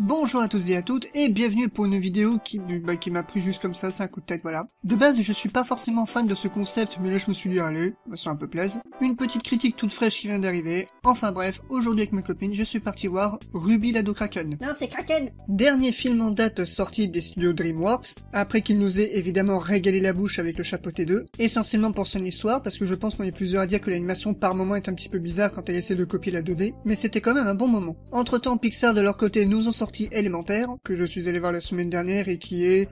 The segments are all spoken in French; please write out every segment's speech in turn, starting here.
Bonjour à tous et à toutes et bienvenue pour une vidéo qui, bah, qui m'a pris juste comme ça, c'est un coup de tête, voilà. De base, je suis pas forcément fan de ce concept, mais là je me suis dit, allez, bah, ça un peu plaise. Une petite critique toute fraîche qui vient d'arriver. Enfin bref, aujourd'hui avec ma copine, je suis parti voir Ruby l'ado Kraken. Non, c'est Kraken Dernier film en date sorti des studios DreamWorks, après qu'il nous ait évidemment régalé la bouche avec le chapeau T2, essentiellement pour son histoire, parce que je pense qu'on est plusieurs à dire que l'animation par moment est un petit peu bizarre quand elle essaie de copier la 2D, mais c'était quand même un bon moment. Entre temps, Pixar de leur côté nous en sort sorti Élémentaire, que je suis allé voir la semaine dernière et qui est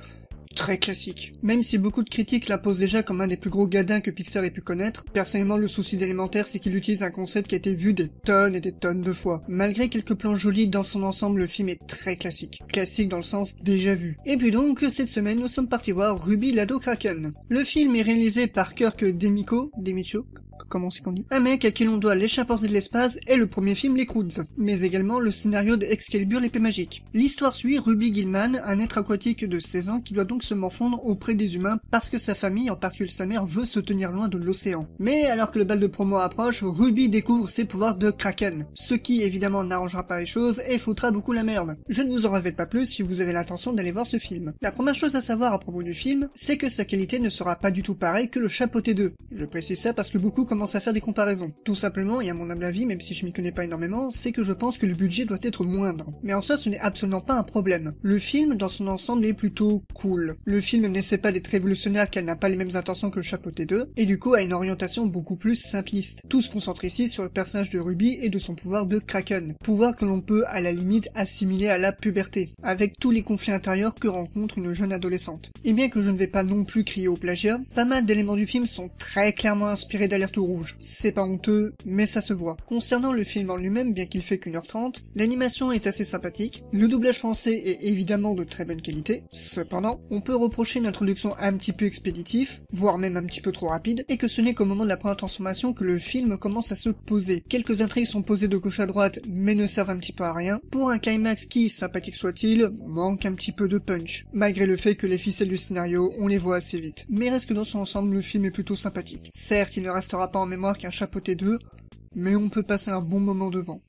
très classique. Même si beaucoup de critiques la posent déjà comme un des plus gros gadins que Pixar ait pu connaître, personnellement le souci d'élémentaire c'est qu'il utilise un concept qui a été vu des tonnes et des tonnes de fois. Malgré quelques plans jolis dans son ensemble, le film est très classique. Classique dans le sens déjà vu. Et puis donc, cette semaine, nous sommes partis voir Ruby Lado Kraken. Le film est réalisé par Kirk Demico, Demicho, comment c'est qu'on dit Un mec à qui l'on doit l'échappance de l'espace et le premier film Les Croods, mais également le scénario de Excalibur l'épée magique. L'histoire suit Ruby Gilman, un être aquatique de 16 ans qui doit donc se morfondre auprès des humains parce que sa famille, en particulier sa mère, veut se tenir loin de l'océan. Mais alors que le bal de promo approche, Ruby découvre ses pouvoirs de Kraken, ce qui évidemment n'arrangera pas les choses et foutra beaucoup la merde. Je ne vous en révèle pas plus si vous avez l'intention d'aller voir ce film. La première chose à savoir à propos du film, c'est que sa qualité ne sera pas du tout pareille que le chapeauté 2. Je précise ça parce que beaucoup commence à faire des comparaisons. Tout simplement, et à mon humble avis, même si je m'y connais pas énormément, c'est que je pense que le budget doit être moindre. Mais en soi, ce n'est absolument pas un problème. Le film, dans son ensemble, est plutôt cool. Le film n'essaie pas d'être révolutionnaire car n'a pas les mêmes intentions que le t 2, et du coup a une orientation beaucoup plus simpliste. Tout se concentre ici sur le personnage de Ruby et de son pouvoir de Kraken. Pouvoir que l'on peut, à la limite, assimiler à la puberté, avec tous les conflits intérieurs que rencontre une jeune adolescente. Et bien que je ne vais pas non plus crier au plagiat, pas mal d'éléments du film sont très clairement inspirés d'Alerte rouge. C'est pas honteux, mais ça se voit. Concernant le film en lui-même, bien qu'il fait qu'une heure trente, l'animation est assez sympathique, le doublage français est évidemment de très bonne qualité, cependant, on peut reprocher une introduction un petit peu expéditif, voire même un petit peu trop rapide, et que ce n'est qu'au moment de la première transformation que le film commence à se poser. Quelques intrigues sont posées de gauche à droite, mais ne servent un petit peu à rien, pour un climax qui, sympathique soit-il, manque un petit peu de punch, malgré le fait que les ficelles du scénario, on les voit assez vite. Mais reste que dans son ensemble, le film est plutôt sympathique. Certes, il ne restera pas en mémoire qu'un chapeauté 2, mais on peut passer un bon moment devant.